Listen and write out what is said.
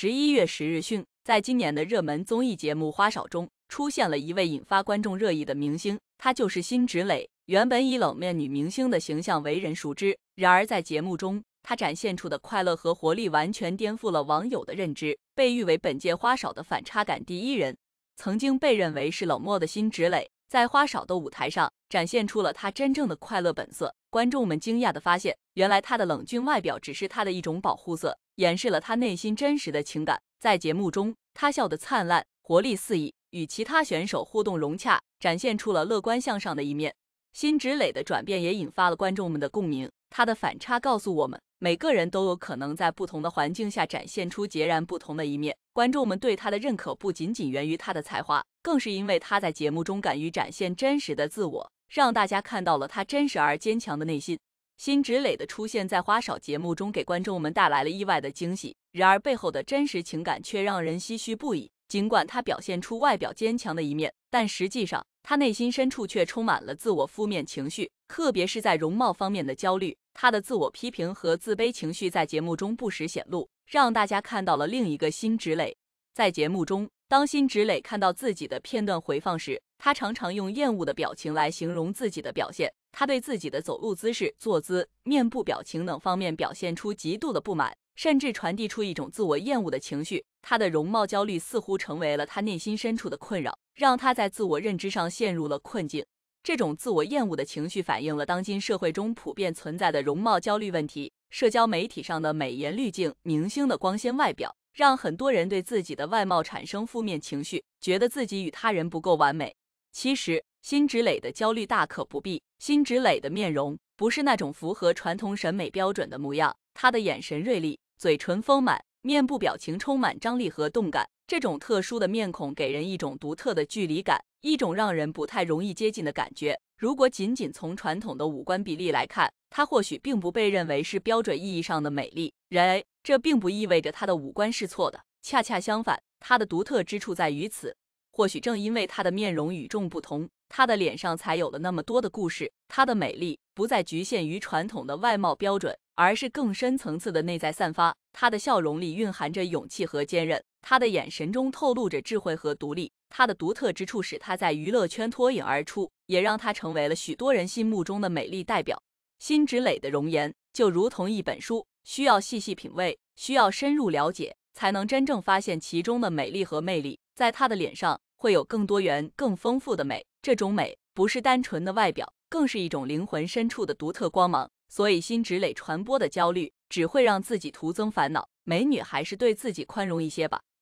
十一月十日讯，在今年的热门综艺节目《花少》中，出现了一位引发观众热议的明星，她就是辛芷蕾。原本以冷面女明星的形象为人熟知，然而在节目中，她展现出的快乐和活力完全颠覆了网友的认知，被誉为本届《花少》的反差感第一人。曾经被认为是冷漠的辛芷蕾，在《花少》的舞台上展现出了她真正的快乐本色。观众们惊讶的发现，原来她的冷峻外表只是她的一种保护色。演示了他内心真实的情感。在节目中，他笑得灿烂，活力四溢，与其他选手互动融洽，展现出了乐观向上的一面。辛芷蕾的转变也引发了观众们的共鸣。她的反差告诉我们，每个人都有可能在不同的环境下展现出截然不同的一面。观众们对他的认可不仅仅源于他的才华，更是因为他在节目中敢于展现真实的自我，让大家看到了他真实而坚强的内心。辛芷蕾的出现在花少节目中，给观众们带来了意外的惊喜。然而，背后的真实情感却让人唏嘘不已。尽管她表现出外表坚强的一面，但实际上，她内心深处却充满了自我负面情绪，特别是在容貌方面的焦虑。她的自我批评和自卑情绪在节目中不时显露，让大家看到了另一个辛芷蕾。在节目中，当辛芷蕾看到自己的片段回放时，她常常用厌恶的表情来形容自己的表现。他对自己的走路姿势、坐姿、面部表情等方面表现出极度的不满，甚至传递出一种自我厌恶的情绪。他的容貌焦虑似乎成为了他内心深处的困扰，让他在自我认知上陷入了困境。这种自我厌恶的情绪反映了当今社会中普遍存在的容貌焦虑问题。社交媒体上的美颜滤镜、明星的光鲜外表，让很多人对自己的外貌产生负面情绪，觉得自己与他人不够完美。其实，辛芷蕾的焦虑大可不必。辛芷蕾的面容不是那种符合传统审美标准的模样，她的眼神锐利，嘴唇丰满，面部表情充满张力和动感。这种特殊的面孔给人一种独特的距离感，一种让人不太容易接近的感觉。如果仅仅从传统的五官比例来看，她或许并不被认为是标准意义上的美丽然而，这并不意味着她的五官是错的，恰恰相反，她的独特之处在于此。或许正因为她的面容与众不同。她的脸上才有了那么多的故事，她的美丽不再局限于传统的外貌标准，而是更深层次的内在散发。她的笑容里蕴含着勇气和坚韧，她的眼神中透露着智慧和独立。她的独特之处使她在娱乐圈脱颖而出，也让她成为了许多人心目中的美丽代表。辛芷蕾的容颜就如同一本书，需要细细品味，需要深入了解，才能真正发现其中的美丽和魅力。在她的脸上。会有更多元、更丰富的美。这种美不是单纯的外表，更是一种灵魂深处的独特光芒。所以，心直蕾传播的焦虑只会让自己徒增烦恼。美女还是对自己宽容一些吧。